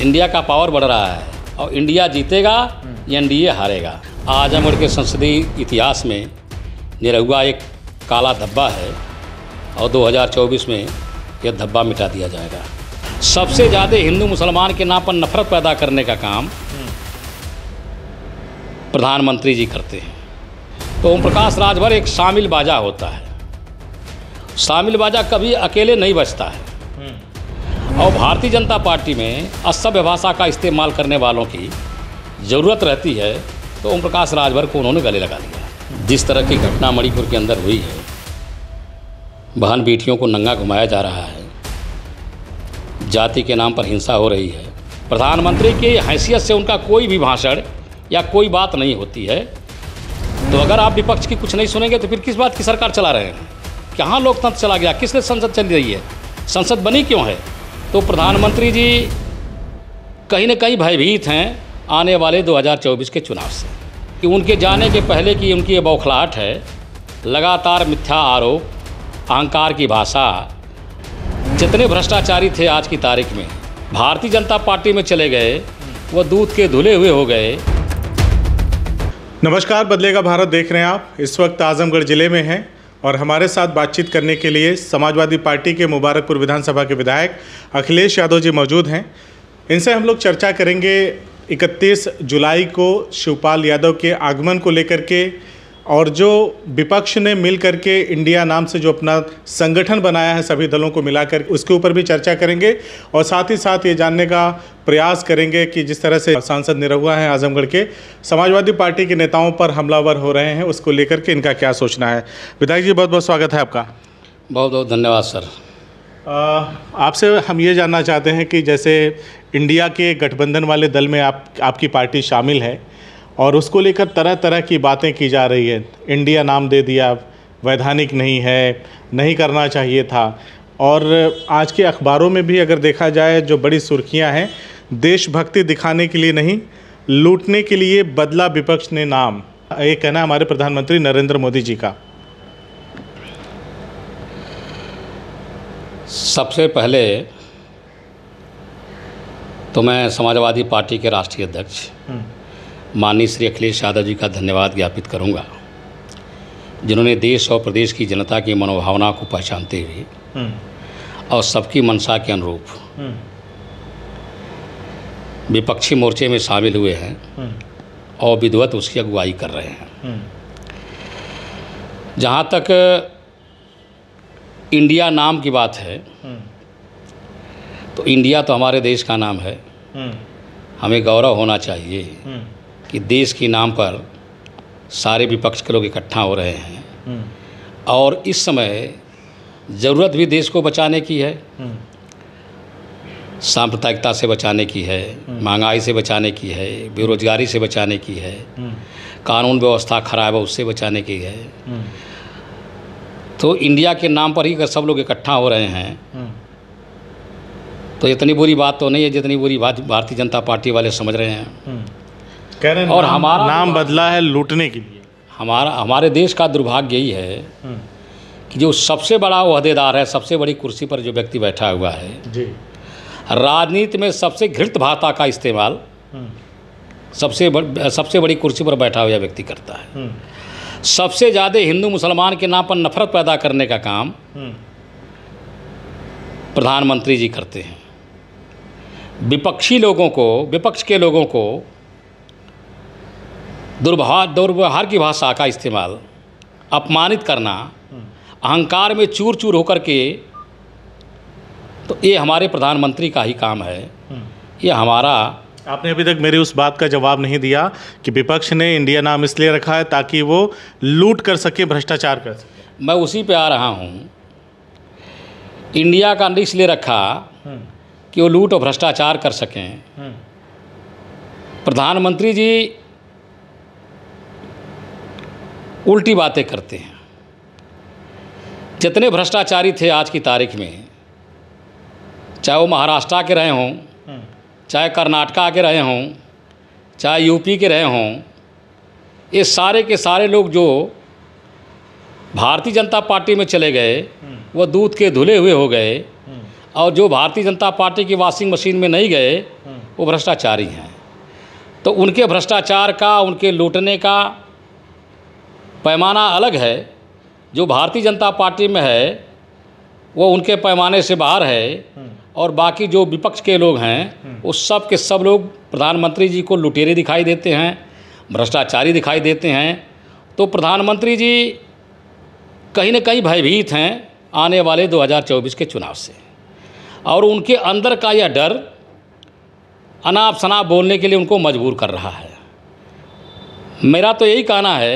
India का power बढ़ रहा है और इंडिया जीतेगा एन डी ए हारेगा आजमगढ़ के संसदीय इतिहास में निरहुआ एक काला धब्बा है और 2024 में यह धब्बा मिटा दिया जाएगा सबसे ज़्यादा हिंदू मुसलमान के नाम पर नफरत पैदा करने का काम प्रधानमंत्री जी करते हैं तो ओम प्रकाश राजभर एक शामिल बाजा होता है शामिल बाजा कभी अकेले नहीं बचता है और भारतीय जनता पार्टी में असभ्य भाषा का इस्तेमाल करने वालों की ज़रूरत रहती है तो ओम प्रकाश राजभर को उन्होंने गले लगा लिया जिस तरह की घटना मणिपुर के अंदर हुई है बहन बेटियों को नंगा घुमाया जा रहा है जाति के नाम पर हिंसा हो रही है प्रधानमंत्री की हैसियत से उनका कोई भी भाषण या कोई बात नहीं होती है तो अगर आप विपक्ष की कुछ नहीं सुनेंगे तो फिर किस बात की सरकार चला रहे हैं कहाँ लोकतंत्र चला गया किस संसद चल रही है संसद बनी क्यों है तो प्रधानमंत्री जी कहीं ना कहीं भयभीत हैं आने वाले 2024 के चुनाव से कि उनके जाने के पहले की उनकी ये बौखलाहट है लगातार मिथ्या आरोप अहंकार की भाषा जितने भ्रष्टाचारी थे आज की तारीख में भारतीय जनता पार्टी में चले गए वह दूध के धुले हुए हो गए नमस्कार बदलेगा भारत देख रहे हैं आप इस वक्त आजमगढ़ ज़िले में हैं और हमारे साथ बातचीत करने के लिए समाजवादी पार्टी के मुबारकपुर विधानसभा के विधायक अखिलेश यादव जी मौजूद हैं इनसे हम लोग चर्चा करेंगे 31 जुलाई को शिवपाल यादव के आगमन को लेकर के और जो विपक्ष ने मिल करके इंडिया नाम से जो अपना संगठन बनाया है सभी दलों को मिलाकर उसके ऊपर भी चर्चा करेंगे और साथ ही साथ ये जानने का प्रयास करेंगे कि जिस तरह से सांसद निरहुआ हैं आजमगढ़ के समाजवादी पार्टी के नेताओं पर हमलावर हो रहे हैं उसको लेकर के इनका क्या सोचना है विधायक जी बहुत बहुत स्वागत है आपका बहुत बहुत धन्यवाद सर आपसे हम ये जानना चाहते हैं कि जैसे इंडिया के गठबंधन वाले दल में आप आपकी पार्टी शामिल है और उसको लेकर तरह तरह की बातें की जा रही है इंडिया नाम दे दिया वैधानिक नहीं है नहीं करना चाहिए था और आज के अखबारों में भी अगर देखा जाए जो बड़ी सुर्खियां हैं देशभक्ति दिखाने के लिए नहीं लूटने के लिए बदला विपक्ष ने नाम ये कहना हमारे प्रधानमंत्री नरेंद्र मोदी जी का सबसे पहले तो मैं समाजवादी पार्टी के राष्ट्रीय अध्यक्ष हम्म। माननीय श्री अखिलेश यादव जी का धन्यवाद ज्ञापित करूंगा जिन्होंने देश और प्रदेश की जनता की मनोभावना को पहचानते हुए हम्म। और सबकी मनसा के अनुरूप हम्म। विपक्षी मोर्चे में शामिल हुए हैं हम्म। और विधिवत उसकी अगुवाई कर रहे हैं जहाँ तक इंडिया नाम की बात है तो इंडिया तो हमारे देश का नाम है हमें गौरव होना चाहिए कि देश के नाम पर सारे विपक्ष के लोग इकट्ठा हो रहे हैं हम्म। और इस समय ज़रूरत भी देश को बचाने की है हम्म। सांप्रदायिकता से बचाने की है हम्म। महंगाई से बचाने की है बेरोजगारी से बचाने की है कानून व्यवस्था खराब है उससे बचाने की है तो इंडिया के नाम पर ही अगर सब लोग इकट्ठा हो रहे हैं तो इतनी बुरी बात तो नहीं है जितनी बुरी बात भारतीय जनता पार्टी वाले समझ रहे हैं कह रहे हैं और हमारा नाम बदला है लूटने के लिए हमारा हमारे देश का दुर्भाग्य यही है हम्म। कि जो सबसे बड़ा अहदेदार है सबसे बड़ी कुर्सी पर जो व्यक्ति बैठा हुआ है राजनीति में सबसे घृत भाषा का इस्तेमाल हम्म। सबसे बड़ सबसे बड़ी कुर्सी पर बैठा हुआ व्यक्ति करता है हम्म। सबसे ज़्यादा हिंदू मुसलमान के नाम पर नफरत पैदा करने का काम प्रधानमंत्री जी करते हैं विपक्षी लोगों को विपक्ष के लोगों को दुर्भा दुर्व्यवहार की भाषा का इस्तेमाल अपमानित करना अहंकार में चूर चूर होकर के तो ये हमारे प्रधानमंत्री का ही काम है ये हमारा आपने अभी तक मेरी उस बात का जवाब नहीं दिया कि विपक्ष ने इंडिया नाम इसलिए रखा है ताकि वो लूट कर सके भ्रष्टाचार कर सके मैं उसी पे आ रहा हूँ इंडिया का इसलिए रखा कि वो लूट और भ्रष्टाचार कर सकें हम्म। प्रधानमंत्री जी उल्टी बातें करते हैं जितने भ्रष्टाचारी थे आज की तारीख में चाहे वो महाराष्ट्र के रहे हों हम्म। चाहे कर्नाटका के रहे हों चाहे यूपी के रहे हों ये सारे के सारे लोग जो भारतीय जनता पार्टी में चले गए हम्म। वो दूध के धुले हुए हो गए हम्म। और जो भारतीय जनता पार्टी की वॉशिंग मशीन में नहीं गए वो भ्रष्टाचारी हैं तो उनके भ्रष्टाचार का उनके लूटने का पैमाना अलग है जो भारतीय जनता पार्टी में है वो उनके पैमाने से बाहर है हम्म। और बाकी जो विपक्ष के लोग हैं उस हम्म। सब के सब लोग प्रधानमंत्री जी को लुटेरे दिखाई देते हैं भ्रष्टाचारी दिखाई देते हैं तो प्रधानमंत्री जी कहीं ना कहीं भयभीत हैं आने वाले 2024 के चुनाव से और उनके अंदर का यह डर अनाप शनाप बोलने के लिए उनको मजबूर कर रहा है मेरा तो यही कहना है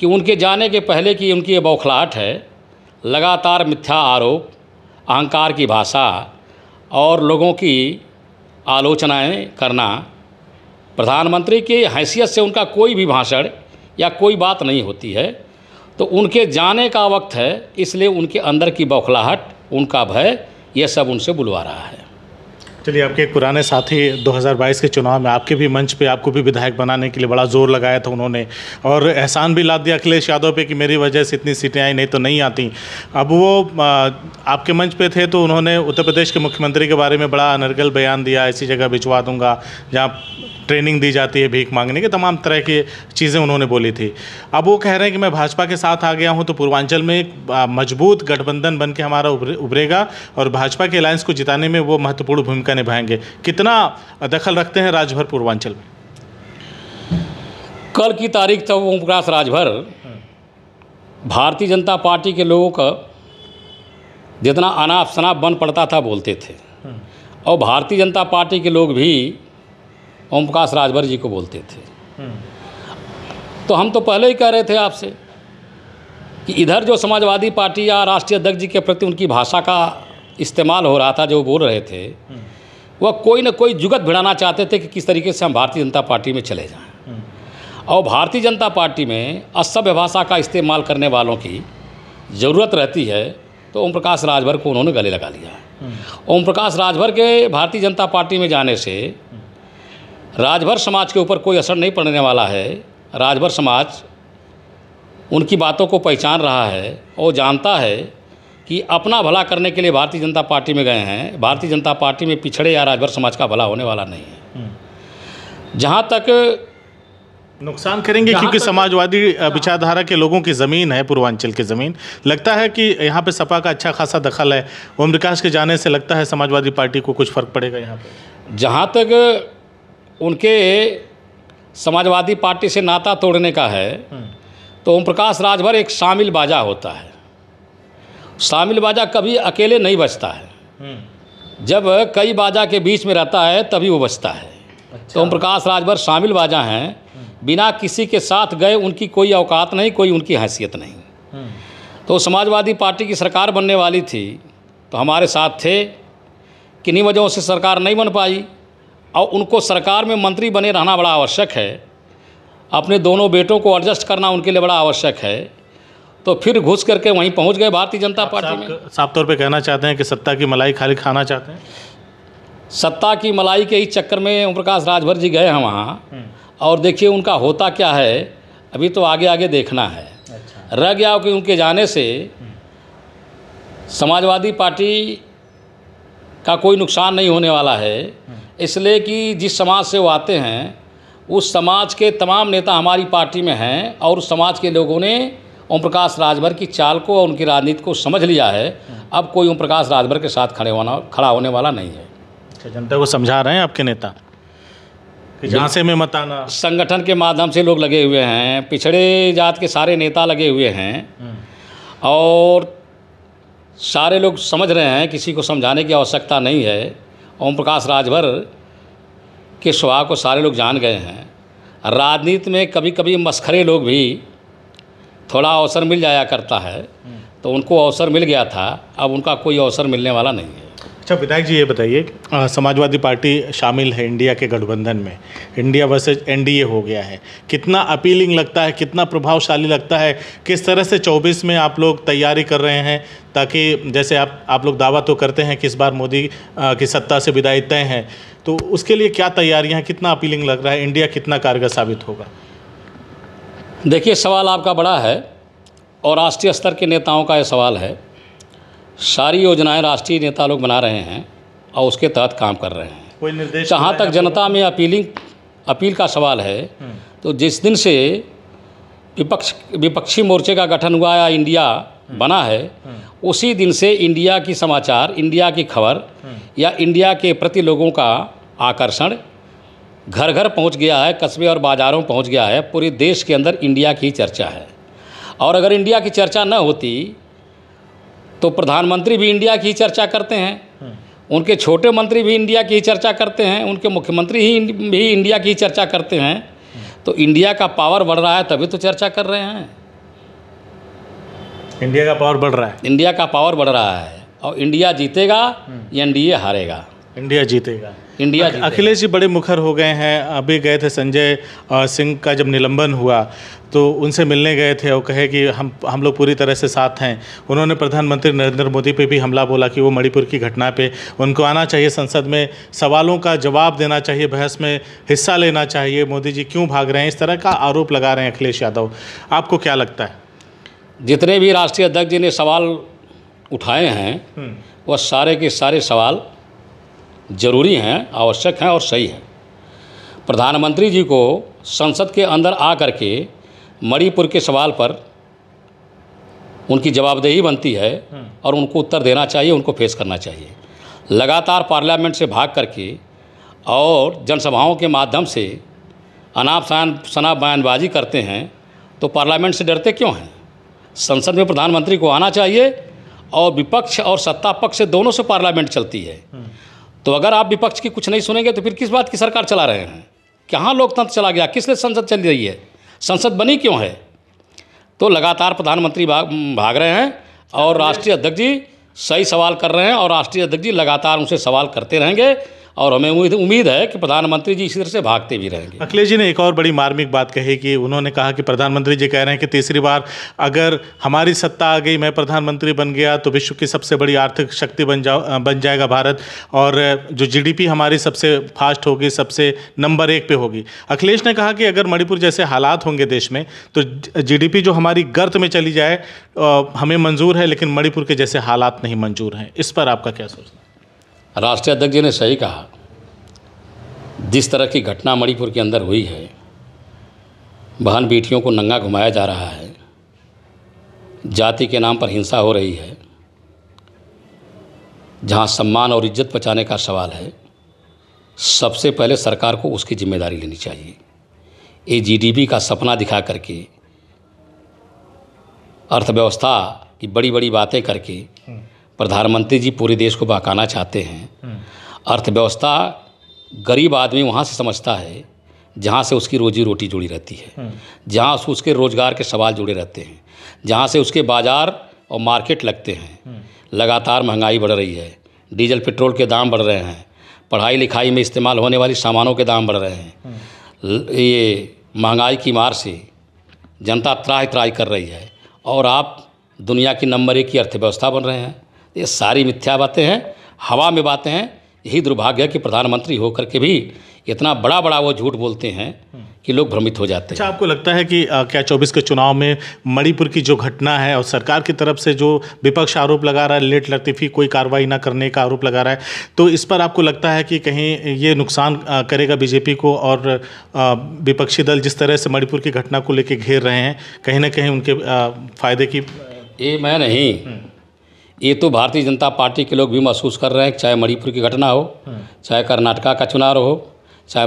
कि उनके जाने के पहले की उनकी ये बौखलाहट है लगातार मिथ्या आरोप अहंकार की भाषा और लोगों की आलोचनाएं करना प्रधानमंत्री की हैसियत से उनका कोई भी भाषण या कोई बात नहीं होती है तो उनके जाने का वक्त है इसलिए उनके अंदर की बौखलाहट उनका भय यह सब उनसे बुलवा रहा है चलिए आपके एक पुराने साथी 2022 के चुनाव में आपके भी मंच पे आपको भी विधायक बनाने के लिए बड़ा जोर लगाया था उन्होंने और एहसान भी लाद दिया अखिलेश यादव पे कि मेरी वजह से इतनी सीटें आई नहीं तो नहीं आती अब वो आपके मंच पे थे तो उन्होंने उत्तर प्रदेश के मुख्यमंत्री के बारे में बड़ा अनर्गल बयान दिया ऐसी जगह भिजवा दूंगा जहाँ ट्रेनिंग दी जाती है भीख मांगने के तमाम तरह की चीज़ें उन्होंने बोली थी अब वो कह रहे हैं कि मैं भाजपा के साथ आ गया हूँ तो पूर्वांचल में एक मजबूत गठबंधन बन के हमारा उभरेगा और भाजपा के अलायंस को जिताने में वो महत्वपूर्ण भूमिका भूमिका निभाएंगे कितना दखल रखते हैं राजभर पूर्वांचल में कल की तारीख तक तो ओमप्रकाश राजभर भारतीय जनता पार्टी के लोगों का जितना अनाप शनाप बन पड़ता था बोलते थे हम्म। और भारतीय जनता पार्टी के लोग भी ओम प्रकाश राजभर जी को बोलते थे हम्म। तो हम तो पहले ही कह रहे थे आपसे कि इधर जो समाजवादी पार्टी या राष्ट्रीय अध्यक्ष जी के प्रति उनकी भाषा का इस्तेमाल हो रहा था जो बोल रहे थे हम्म। वह कोई ना कोई जुगत भिड़ाना चाहते थे कि किस तरीके से हम भारतीय जनता पार्टी में चले जाएं हम्म। और भारतीय जनता पार्टी में असभ्य भाषा का इस्तेमाल करने वालों की ज़रूरत रहती है तो ओम प्रकाश राजभर को उन्होंने गले लगा लिया हम्म। ओम प्रकाश राजभर के भारतीय जनता पार्टी में जाने से हम्म। राजभर समाज के ऊपर कोई असर नहीं पड़ने वाला है राजभर समाज उनकी बातों को पहचान रहा है और जानता है कि अपना भला करने के लिए भारतीय जनता पार्टी में गए हैं भारतीय जनता पार्टी में पिछड़े या राजभर समाज का भला होने वाला नहीं है हम्म। जहाँ तक नुकसान करेंगे क्योंकि समाजवादी हाँ। विचारधारा के लोगों की ज़मीन है पूर्वांचल की ज़मीन लगता है कि यहाँ पे सपा का अच्छा खासा दखल है ओम प्रकाश के जाने से लगता है समाजवादी पार्टी को कुछ फ़र्क पड़ेगा यहाँ पर जहाँ तक उनके समाजवादी पार्टी से नाता तोड़ने का है हम्म। तो ओम प्रकाश राजभर एक शामिल बाजा होता है शामिल बाजा कभी अकेले नहीं बचता है जब कई बाजा के बीच में रहता है तभी वो बचता है अच्छा। तो ओम प्रकाश राजभर शामिल बाजा हैं बिना किसी के साथ गए उनकी कोई औकात नहीं कोई उनकी हैसियत नहीं तो समाजवादी पार्टी की सरकार बनने वाली थी तो हमारे साथ थे किन्हीं वजहों से सरकार नहीं बन पाई और उनको सरकार में मंत्री बने रहना बड़ा आवश्यक है अपने दोनों बेटों को एडजस्ट करना उनके लिए बड़ा आवश्यक है तो फिर घुस करके वहीं पहुंच गए भारतीय जनता पार्टी में साफ तौर पे कहना चाहते हैं कि सत्ता की मलाई खाली खाना चाहते हैं सत्ता की मलाई के ही चक्कर में ओम प्रकाश राजभर जी गए हैं वहाँ हम्म। और देखिए उनका होता क्या है अभी तो आगे आगे देखना है अच्छा। रह गया कि उनके जाने से हम्म। समाजवादी पार्टी का कोई नुकसान नहीं होने वाला है हम्म। इसलिए कि जिस समाज से वो आते हैं उस समाज के तमाम नेता हमारी पार्टी में हैं और उस समाज के लोगों ने ओम प्रकाश राजभर की चाल को और उनकी राजनीति को समझ लिया है अब कोई ओम प्रकाश राजभर के साथ खड़े होना खड़ा होने वाला नहीं है अच्छा जनता को समझा रहे हैं आपके नेता कि से मैं मत आना संगठन के माध्यम से लोग लगे हुए हैं पिछड़े जात के सारे नेता लगे हुए हैं हम्म। और सारे लोग समझ रहे हैं किसी को समझाने की आवश्यकता नहीं है ओम प्रकाश राजभर के स्वभाव को सारे लोग जान गए हैं राजनीति में कभी कभी मस्खरे लोग भी थोड़ा अवसर मिल जाया करता है तो उनको अवसर मिल गया था अब उनका कोई अवसर मिलने वाला नहीं है अच्छा विधायक जी ये बताइए समाजवादी पार्टी शामिल है इंडिया के गठबंधन में इंडिया वर्सेज एनडीए हो गया है कितना अपीलिंग लगता है कितना प्रभावशाली लगता है किस तरह से 24 में आप लोग तैयारी कर रहे हैं ताकि जैसे आप आप लोग दावा तो करते हैं कि इस बार मोदी की सत्ता से विदाई तय हैं तो उसके लिए क्या तैयारियाँ कितना अपीलिंग लग रहा है इंडिया कितना कारगर साबित होगा देखिए सवाल आपका बड़ा है और राष्ट्रीय स्तर के नेताओं का ये सवाल है सारी योजनाएं राष्ट्रीय नेता लोग बना रहे हैं और उसके तहत काम कर रहे हैं कोई निर्देश जहाँ तक जनता में अपीलिंग अपील का सवाल है हम्म। तो जिस दिन से विपक्ष विपक्षी मोर्चे का गठन हुआ या इंडिया हम्म। बना है हम्म। उसी दिन से इंडिया की समाचार इंडिया की खबर या इंडिया के प्रति लोगों का आकर्षण घर घर पहुंच गया है कस्बे और बाज़ारों पहुंच गया है पूरे देश के अंदर इंडिया की चर्चा है और अगर इंडिया की चर्चा न होती तो प्रधानमंत्री भी इंडिया की चर्चा करते हैं उनके छोटे मंत्री भी इंडिया की चर्चा करते हैं उनके मुख्यमंत्री ही भी इंडिया की चर्चा करते हैं तो इंडिया का पावर बढ़ रहा है तभी तो चर्चा कर रहे हैं इंडिया का पावर बढ़ रहा है इंडिया का पावर बढ़ रहा है और इंडिया जीतेगा हम्म। एनडीए हारेगा इंडिया जीतेगा इंडिया जीते अखिलेश जी बड़े मुखर हो गए हैं अभी गए थे संजय सिंह का जब निलंबन हुआ तो उनसे मिलने गए थे और कहे कि हम हम लोग पूरी तरह से साथ हैं उन्होंने प्रधानमंत्री नरेंद्र मोदी पे भी हमला बोला कि वो मणिपुर की घटना पे उनको आना चाहिए संसद में सवालों का जवाब देना चाहिए बहस में हिस्सा लेना चाहिए मोदी जी क्यों भाग रहे हैं इस तरह का आरोप लगा रहे हैं अखिलेश यादव आपको क्या लगता है जितने भी राष्ट्रीय अध्यक्ष जी ने सवाल उठाए हैं हम्म। वह सारे के सारे सवाल ज़रूरी हैं आवश्यक हैं और सही हैं प्रधानमंत्री जी को संसद के अंदर आ कर के मणिपुर के सवाल पर उनकी जवाबदेही बनती है और उनको उत्तर देना चाहिए उनको फेस करना चाहिए लगातार पार्लियामेंट से भाग करके और जनसभाओं के माध्यम से अनाप शान शनाप बयानबाजी करते हैं तो पार्लियामेंट से डरते क्यों हैं संसद में प्रधानमंत्री को आना चाहिए और विपक्ष और सत्ता पक्ष दोनों से पार्लियामेंट चलती है तो अगर आप विपक्ष की कुछ नहीं सुनेंगे तो फिर किस बात की सरकार चला रहे हैं कहाँ लोकतंत्र चला गया किस लिए संसद चली रही है संसद बनी क्यों है तो लगातार प्रधानमंत्री भाग भाग रहे हैं और राष्ट्रीय अध्यक्ष जी सही सवाल कर रहे हैं और राष्ट्रीय अध्यक्ष जी लगातार उनसे सवाल करते रहेंगे और हमें उम्मीद उम्मीद है कि प्रधानमंत्री जी इसी तरह से भागते भी रहेंगे अखिलेश जी ने एक और बड़ी मार्मिक बात कही कि उन्होंने कहा कि प्रधानमंत्री जी कह रहे हैं कि तीसरी बार अगर हमारी सत्ता आ गई मैं प्रधानमंत्री बन गया तो विश्व की सबसे बड़ी आर्थिक शक्ति बन जाओ बन जाएगा भारत और जो जीडीपी हमारी सबसे फास्ट होगी सबसे नंबर एक पे होगी अखिलेश ने कहा कि अगर मणिपुर जैसे हालात होंगे देश में तो जीडीपी जो हमारी गर्त में चली जाए हमें मंजूर है लेकिन मणिपुर के जैसे हालात नहीं मंजूर हैं इस पर आपका क्या सोचना राष्ट्रीय अध्यक्ष जी ने सही कहा जिस तरह की घटना मणिपुर के अंदर हुई है बहन बेटियों को नंगा घुमाया जा रहा है जाति के नाम पर हिंसा हो रही है जहां सम्मान और इज्जत बचाने का सवाल है सबसे पहले सरकार को उसकी जिम्मेदारी लेनी चाहिए ए जीडीपी का सपना दिखा करके अर्थव्यवस्था की बड़ी बड़ी बातें करके हम्म। प्रधानमंत्री जी पूरे देश को बहकाना चाहते हैं हम्म। अर्थव्यवस्था गरीब आदमी वहाँ से समझता है जहाँ से उसकी रोजी रोटी जुड़ी रहती है हम्म। जहाँ से उसके रोज़गार के सवाल जुड़े रहते हैं जहाँ से उसके बाज़ार और मार्केट लगते हैं हम्म। लगातार महंगाई बढ़ रही है डीजल पेट्रोल के दाम बढ़ रहे हैं पढ़ाई लिखाई में इस्तेमाल होने वाली सामानों के दाम बढ़ रहे हैं ये महंगाई की मार से जनता त्राही त्राही कर रही है और आप दुनिया की नंबर एक की अर्थव्यवस्था बन रहे हैं ये सारी मिथ्या बातें हैं हवा में बातें हैं यही दुर्भाग्य है कि प्रधानमंत्री होकर के भी इतना बड़ा बड़ा वो झूठ बोलते हैं कि लोग भ्रमित हो जाते हैं अच्छा आपको लगता है कि आ, क्या चौबीस के चुनाव में मणिपुर की जो घटना है और सरकार की तरफ से जो विपक्ष आरोप लगा रहा है लेट लतीफ़ी कोई कार्रवाई ना करने का आरोप लगा रहा है तो इस पर आपको लगता है कि कहीं ये नुकसान करेगा बीजेपी को और विपक्षी दल जिस तरह से मणिपुर की घटना को लेकर घेर रहे हैं कहीं ना कहीं उनके फ़ायदे की ये मैं नहीं ये तो भारतीय जनता पार्टी के लोग भी महसूस कर रहे हैं चाहे मणिपुर की घटना हो हाँ। चाहे कर्नाटका का चुनाव हो चाहे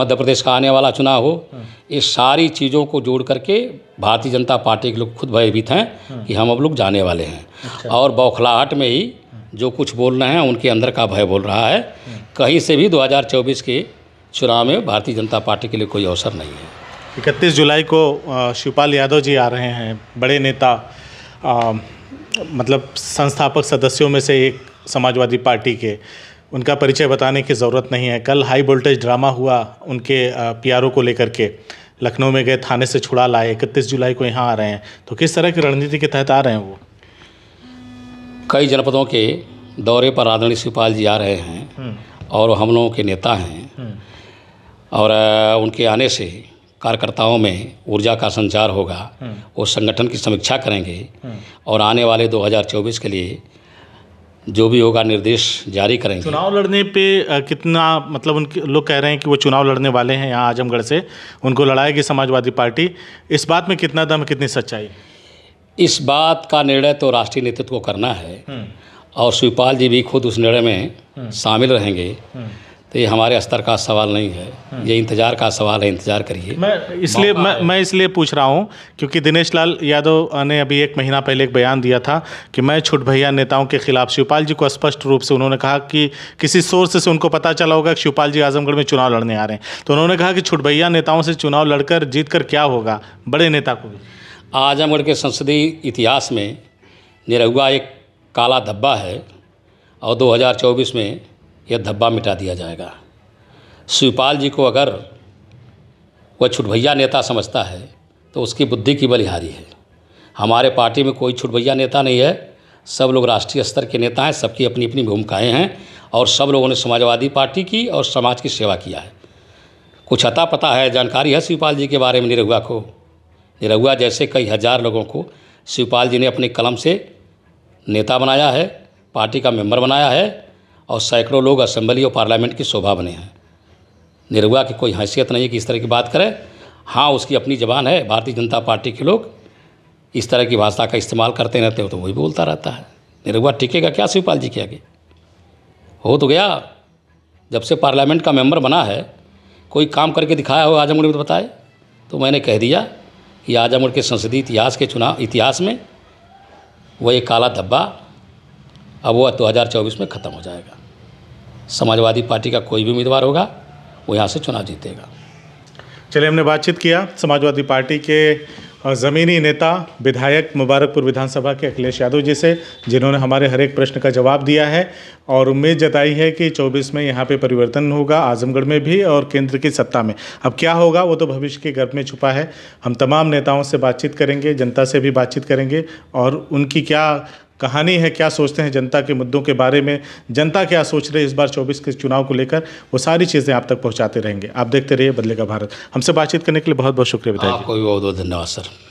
मध्य प्रदेश का आने वाला चुनाव हो हाँ। ये सारी चीज़ों को जोड़ करके भारतीय जनता पार्टी के लोग खुद भयभीत हैं हाँ। कि हम अब लोग जाने वाले हैं अच्छा। और बौखलाहट में ही जो कुछ बोल रहे हैं उनके अंदर का भय बोल रहा है कहीं से भी 2024 के चुनाव में भारतीय जनता पार्टी के लिए कोई अवसर नहीं है इकतीस जुलाई को शिवपाल यादव जी आ रहे हैं बड़े नेता मतलब संस्थापक सदस्यों में से एक समाजवादी पार्टी के उनका परिचय बताने की ज़रूरत नहीं है कल हाई वोल्टेज ड्रामा हुआ उनके पीआरओ को लेकर के लखनऊ में गए थाने से छुड़ा लाए इकतीस जुलाई को यहाँ आ रहे हैं तो किस तरह की रणनीति के तहत आ रहे हैं वो कई जनपदों के दौरे पर आदरणीय शिवपाल जी आ रहे हैं हम्म। और हम लोगों के नेता हैं हम्म। और उनके आने से कार्यकर्ताओं में ऊर्जा का संचार होगा हम्म। वो संगठन की समीक्षा करेंगे हम्म। और आने वाले 2024 के लिए जो भी होगा निर्देश जारी करेंगे चुनाव लड़ने पे कितना मतलब उनके लोग कह रहे हैं कि वो चुनाव लड़ने वाले हैं यहाँ आजमगढ़ से उनको लड़ाएगी समाजवादी पार्टी इस बात में कितना दम कितनी सच्चाई इस बात का निर्णय तो राष्ट्रीय नेतृत्व को करना है हम्म। और शिवपाल जी भी खुद उस निर्णय में शामिल रहेंगे तो ये हमारे स्तर का सवाल नहीं है हम्म। ये इंतज़ार का सवाल है इंतज़ार करिए मैं इसलिए मैं मैं इसलिए पूछ रहा हूँ क्योंकि दिनेश लाल यादव ने अभी एक महीना पहले एक बयान दिया था कि मैं छुट भैया नेताओं के खिलाफ शिवपाल जी को स्पष्ट रूप से उन्होंने कहा कि किसी सोर्स से उनको पता चला होगा कि शिवपाल जी आजमगढ़ में चुनाव लड़ने आ रहे हैं तो उन्होंने कहा कि छुट भैया नेताओं से चुनाव लड़कर जीत कर क्या होगा बड़े नेता को आजमगढ़ के संसदीय इतिहास में निरहुआ एक काला धब्बा है और दो में यह धब्बा मिटा दिया जाएगा शिवपाल जी को अगर वह छुटभैया नेता समझता है तो उसकी बुद्धि की बलिहारी है हमारे पार्टी में कोई छुटभैया नेता नहीं है सब लोग राष्ट्रीय स्तर के नेता हैं सबकी अपनी अपनी भूमिकाएँ हैं और सब लोगों ने समाजवादी पार्टी की और समाज की सेवा किया है कुछ अता पता है जानकारी है शिवपाल जी के बारे में निरहुआ को निरहुआ जैसे कई हज़ार लोगों को शिवपाल जी ने अपने कलम से नेता बनाया है पार्टी का मेंबर बनाया है और सैकड़ों लोग असम्बली और पार्लियामेंट की शोभा बने हैं निरुआ की कोई हैसियत नहीं है कि इस तरह की बात करें हाँ उसकी अपनी जबान है भारतीय जनता पार्टी के लोग इस तरह की भाषा का इस्तेमाल करते रहते हो तो वही बोलता रहता है निरुआ टिकेगा क्या शिवपाल जी के आगे हो तो गया जब से पार्लियामेंट का मेंबर बना है कोई काम करके दिखाया हो आजमगढ़ में तो बताए तो मैंने कह दिया कि आजमगढ़ के संसदीय इतिहास के चुनाव इतिहास में वह एक काला धब्बा अब वह 2024 तो में ख़त्म हो जाएगा समाजवादी पार्टी का कोई भी उम्मीदवार होगा वो यहाँ से चुनाव जीतेगा चलिए हमने बातचीत किया समाजवादी पार्टी के ज़मीनी नेता विधायक मुबारकपुर विधानसभा के अखिलेश यादव जी से जिन्होंने हमारे हर एक प्रश्न का जवाब दिया है और उम्मीद जताई है कि 24 में यहाँ पे परिवर्तन होगा आजमगढ़ में भी और केंद्र की सत्ता में अब क्या होगा वो तो भविष्य के गर्भ में छुपा है हम तमाम नेताओं से बातचीत करेंगे जनता से भी बातचीत करेंगे और उनकी क्या कहानी है क्या सोचते हैं जनता के मुद्दों के बारे में जनता क्या सोच रही है इस बार चौबीस के चुनाव को लेकर वो सारी चीज़ें आप तक पहुँचाते रहेंगे आप देखते रहिए बदलेगा भारत हमसे बातचीत करने के लिए बहुत बहुत शुक्रिया बताइए आपको भी बहुत बहुत धन्यवाद सर